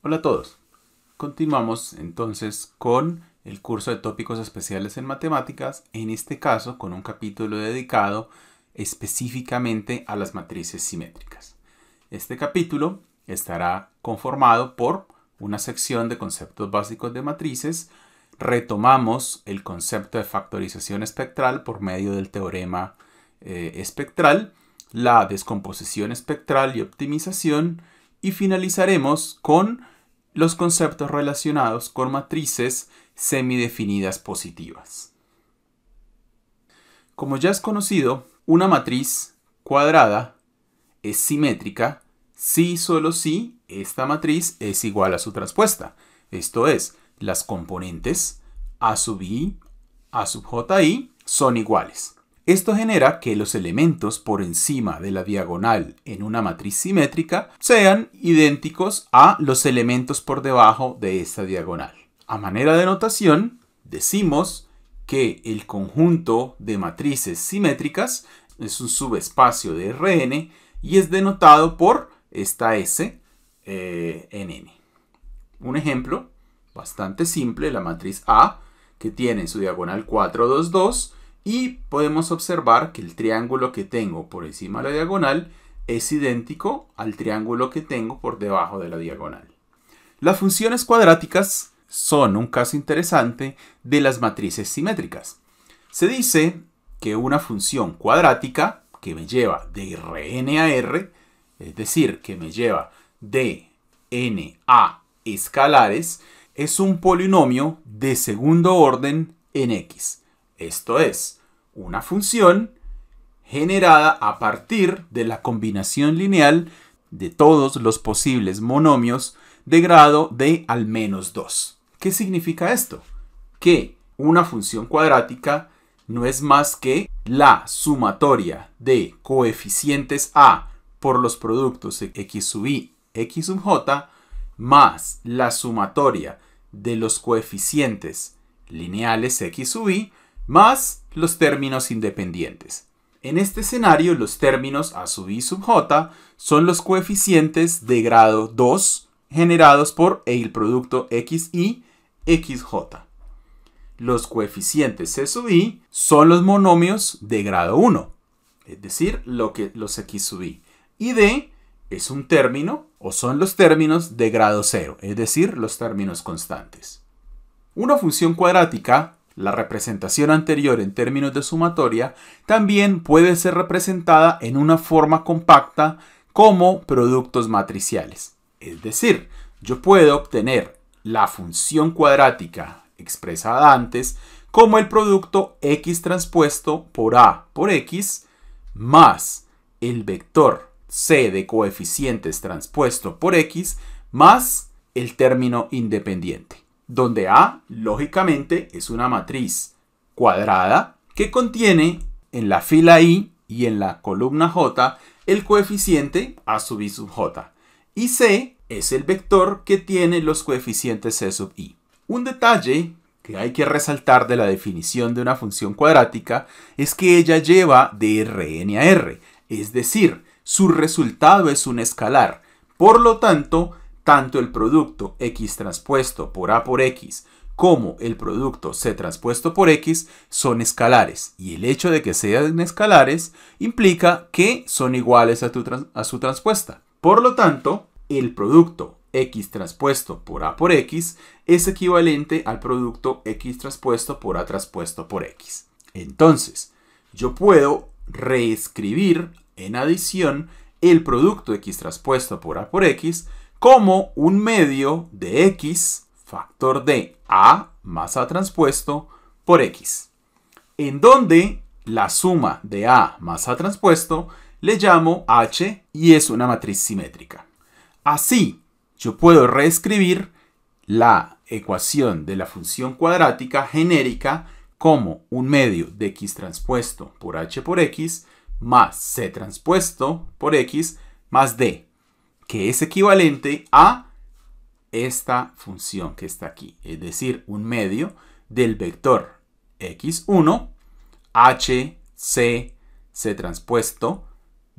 Hola a todos. Continuamos entonces con el curso de tópicos especiales en matemáticas, en este caso con un capítulo dedicado específicamente a las matrices simétricas. Este capítulo estará conformado por una sección de conceptos básicos de matrices. Retomamos el concepto de factorización espectral por medio del teorema eh, espectral, la descomposición espectral y optimización, y finalizaremos con los conceptos relacionados con matrices semidefinidas positivas. Como ya es conocido, una matriz cuadrada es simétrica si y solo si esta matriz es igual a su transpuesta, esto es, las componentes a sub i, a sub j i son iguales. Esto genera que los elementos por encima de la diagonal en una matriz simétrica sean idénticos a los elementos por debajo de esta diagonal. A manera de notación, decimos que el conjunto de matrices simétricas es un subespacio de Rn y es denotado por esta S eh, en N. Un ejemplo bastante simple, la matriz A, que tiene su diagonal 4, 2, 2, y podemos observar que el triángulo que tengo por encima de la diagonal es idéntico al triángulo que tengo por debajo de la diagonal. Las funciones cuadráticas son un caso interesante de las matrices simétricas. Se dice que una función cuadrática que me lleva de Rn a R, es decir, que me lleva de n a escalares, es un polinomio de segundo orden en X. Esto es, una función generada a partir de la combinación lineal de todos los posibles monomios de grado de al menos 2. ¿Qué significa esto? Que una función cuadrática no es más que la sumatoria de coeficientes a por los productos x sub i, x sub j, más la sumatoria de los coeficientes lineales x sub i más los términos independientes. En este escenario, los términos a sub i sub j son los coeficientes de grado 2 generados por e el producto xi, xj. Los coeficientes c sub i son los monomios de grado 1, es decir, lo que, los x sub i. Y d es un término o son los términos de grado 0, es decir, los términos constantes. Una función cuadrática la representación anterior en términos de sumatoria también puede ser representada en una forma compacta como productos matriciales. Es decir, yo puedo obtener la función cuadrática expresada antes como el producto x transpuesto por a por x más el vector c de coeficientes transpuesto por x más el término independiente donde A, lógicamente, es una matriz cuadrada que contiene en la fila I y en la columna J el coeficiente A sub I sub J. Y C es el vector que tiene los coeficientes C sub I. Un detalle que hay que resaltar de la definición de una función cuadrática es que ella lleva de Rn a R, es decir, su resultado es un escalar. Por lo tanto, tanto el producto x transpuesto por a por x como el producto c transpuesto por x son escalares y el hecho de que sean escalares implica que son iguales a, su transpuesta. Por lo tanto, el producto x transpuesto por a por x es equivalente al producto x transpuesto por a transpuesto por x. Entonces, yo puedo reescribir en adición el producto x transpuesto por a por x como un medio de x factor de a más a transpuesto por x, en donde la suma de a más a transpuesto le llamo h y es una matriz simétrica. Así, yo puedo reescribir la ecuación de la función cuadrática genérica como un medio de x transpuesto por h por x más c transpuesto por x más d que es equivalente a esta función que está aquí, es decir, un medio del vector x1, h, c, c transpuesto,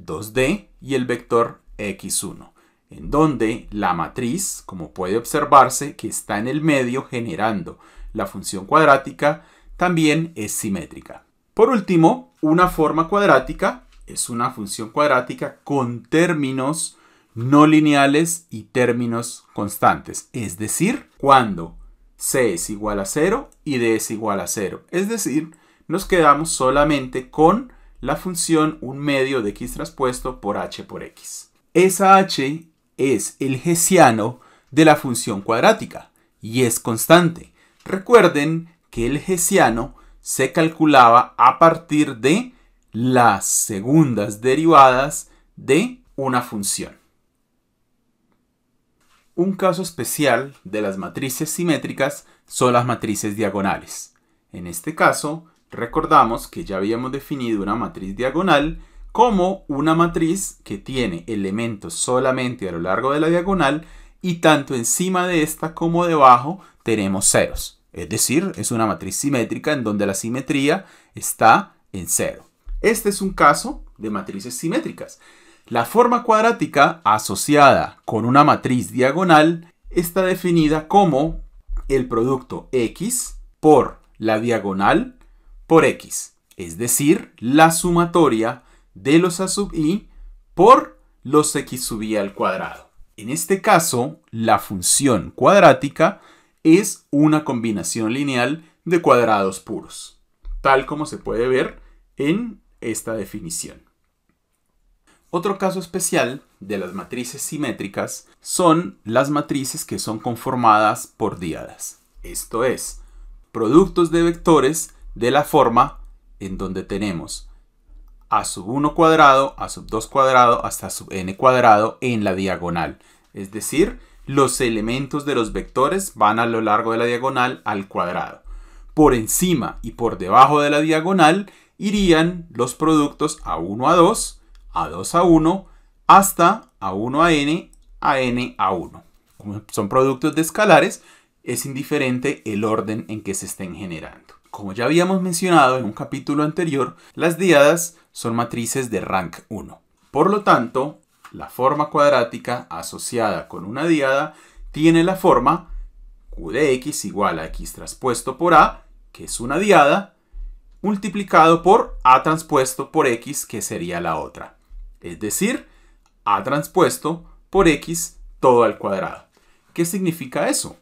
2d y el vector x1, en donde la matriz, como puede observarse, que está en el medio generando la función cuadrática, también es simétrica. Por último, una forma cuadrática es una función cuadrática con términos no lineales y términos constantes, es decir, cuando c es igual a 0 y d es igual a 0. Es decir, nos quedamos solamente con la función un medio de x traspuesto por h por x. Esa h es el hessiano de la función cuadrática y es constante. Recuerden que el hessiano se calculaba a partir de las segundas derivadas de una función. Un caso especial de las matrices simétricas son las matrices diagonales. En este caso, recordamos que ya habíamos definido una matriz diagonal como una matriz que tiene elementos solamente a lo largo de la diagonal y tanto encima de esta como debajo tenemos ceros. Es decir, es una matriz simétrica en donde la simetría está en cero. Este es un caso de matrices simétricas. La forma cuadrática asociada con una matriz diagonal está definida como el producto x por la diagonal por x, es decir, la sumatoria de los a sub i por los x sub i al cuadrado. En este caso, la función cuadrática es una combinación lineal de cuadrados puros, tal como se puede ver en esta definición. Otro caso especial de las matrices simétricas son las matrices que son conformadas por díadas, esto es, productos de vectores de la forma en donde tenemos a sub 1 cuadrado, a sub 2 cuadrado, hasta sub n cuadrado en la diagonal. Es decir, los elementos de los vectores van a lo largo de la diagonal al cuadrado. Por encima y por debajo de la diagonal irían los productos a 1 a 2 a2 a 1 hasta A1 a N a N a 1. Como son productos de escalares, es indiferente el orden en que se estén generando. Como ya habíamos mencionado en un capítulo anterior, las diadas son matrices de rank 1. Por lo tanto, la forma cuadrática asociada con una diada tiene la forma Q de X igual a X transpuesto por A, que es una diada, multiplicado por A transpuesto por X, que sería la otra es decir, A transpuesto por X todo al cuadrado. ¿Qué significa eso?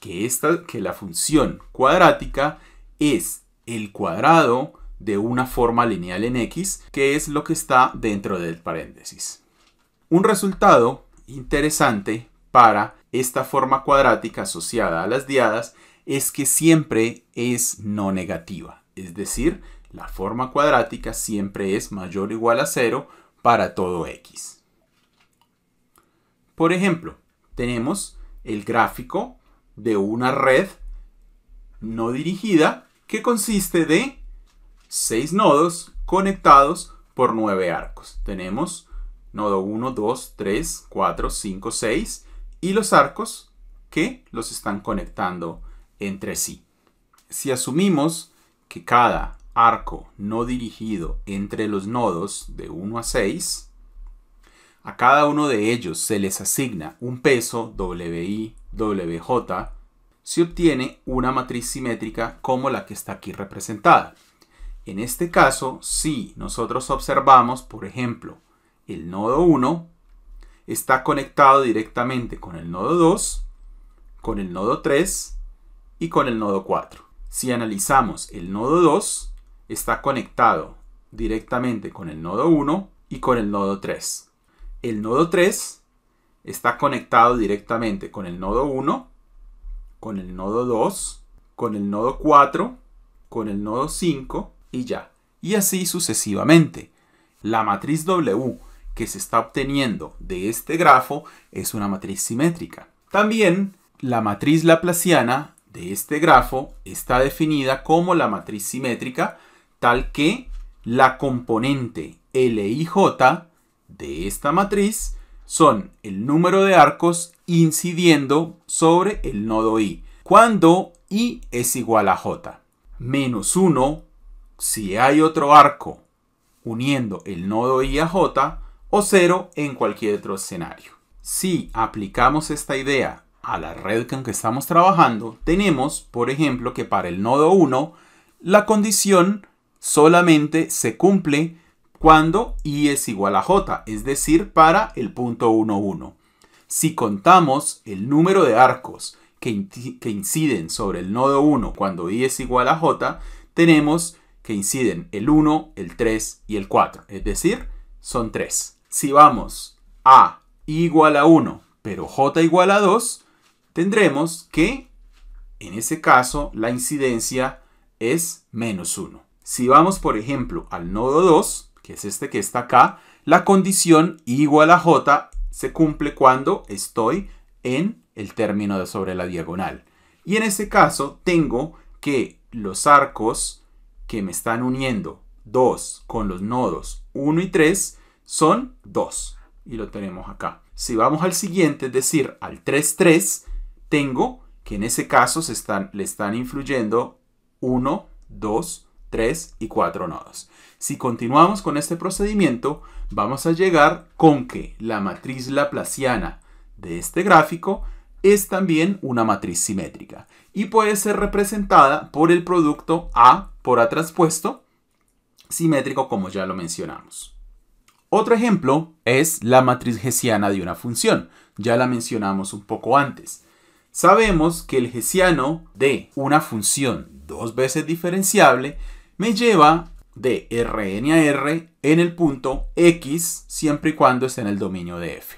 Que, que la función cuadrática es el cuadrado de una forma lineal en X, que es lo que está dentro del paréntesis. Un resultado interesante para esta forma cuadrática asociada a las diadas es que siempre es no negativa, es decir, la forma cuadrática siempre es mayor o igual a cero para todo x. Por ejemplo, tenemos el gráfico de una red no dirigida que consiste de 6 nodos conectados por 9 arcos. Tenemos nodo 1, 2, 3, 4, 5, 6 y los arcos que los están conectando entre sí. Si asumimos que cada arco no dirigido entre los nodos de 1 a 6, a cada uno de ellos se les asigna un peso WI, WJ, se obtiene una matriz simétrica como la que está aquí representada. En este caso, si nosotros observamos, por ejemplo, el nodo 1 está conectado directamente con el nodo 2, con el nodo 3 y con el nodo 4. Si analizamos el nodo 2, está conectado directamente con el nodo 1 y con el nodo 3. El nodo 3 está conectado directamente con el nodo 1, con el nodo 2, con el nodo 4, con el nodo 5 y ya. Y así sucesivamente. La matriz W que se está obteniendo de este grafo es una matriz simétrica. También la matriz laplaciana de este grafo está definida como la matriz simétrica tal que la componente L y J de esta matriz son el número de arcos incidiendo sobre el nodo I, cuando I es igual a J. Menos 1 si hay otro arco uniendo el nodo I a J, o 0 en cualquier otro escenario. Si aplicamos esta idea a la red con que estamos trabajando, tenemos, por ejemplo, que para el nodo 1, la condición solamente se cumple cuando i es igual a j, es decir, para el punto 1, 1. Si contamos el número de arcos que, inciden sobre el nodo 1 cuando i es igual a j, tenemos que inciden el 1, el 3 y el 4, es decir, son 3. Si vamos a i igual a 1, pero j igual a 2, tendremos que, en ese caso, la incidencia es menos 1. Si vamos, por ejemplo, al nodo 2, que es este que está acá, la condición igual a J se cumple cuando estoy en el término de sobre la diagonal. Y en este caso tengo que los arcos que me están uniendo 2 con los nodos 1 y 3 son 2. Y lo tenemos acá. Si vamos al siguiente, es decir, al 3, 3, tengo que en ese caso se están, le están influyendo 1, 2, 3 y 4 nodos. Si continuamos con este procedimiento, vamos a llegar con que la matriz laplaciana de este gráfico es también una matriz simétrica y puede ser representada por el producto A por A traspuesto simétrico como ya lo mencionamos. Otro ejemplo es la matriz hessiana de una función. Ya la mencionamos un poco antes. Sabemos que el hessiano de una función dos veces diferenciable me lleva de Rn a R en el punto X siempre y cuando esté en el dominio de F.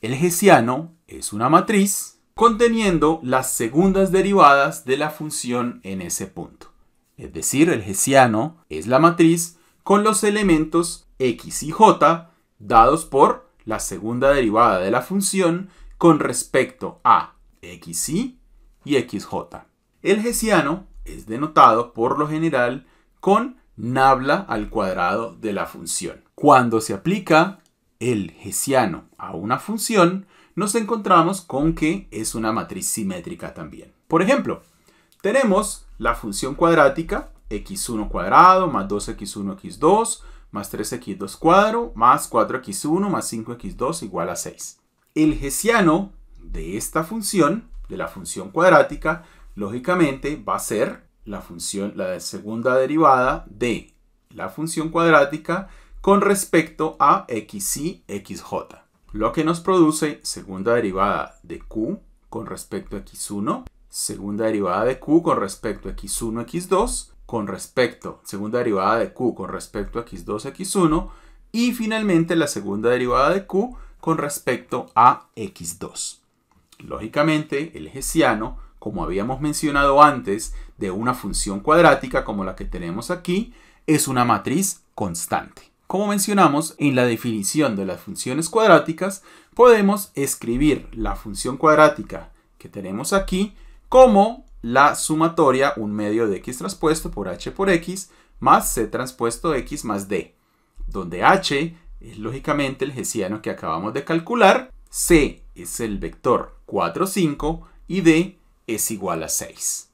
El hessiano es una matriz conteniendo las segundas derivadas de la función en ese punto. Es decir, el hessiano es la matriz con los elementos x y j dados por la segunda derivada de la función con respecto a xy y xj. El hessiano es denotado por lo general con nabla al cuadrado de la función. Cuando se aplica el hessiano a una función, nos encontramos con que es una matriz simétrica también. Por ejemplo, tenemos la función cuadrática x1 cuadrado más 2x1 x2 más 3x2 cuadro más 4x1 más 5x2 igual a 6. El hessiano de esta función, de la función cuadrática, lógicamente va a ser la función, la segunda derivada de la función cuadrática con respecto a x xj. Lo que nos produce segunda derivada de q con respecto a x1, segunda derivada de q con respecto a x1, x2, con respecto, segunda derivada de q con respecto a x2, x1, y finalmente la segunda derivada de q con respecto a x2. Lógicamente, el hessiano como habíamos mencionado antes, de una función cuadrática como la que tenemos aquí, es una matriz constante. Como mencionamos en la definición de las funciones cuadráticas, podemos escribir la función cuadrática que tenemos aquí como la sumatoria, un medio de x transpuesto por h por x, más c transpuesto x más d, donde h es lógicamente el gesiano que acabamos de calcular, c es el vector 4, 5 y d es igual a 6.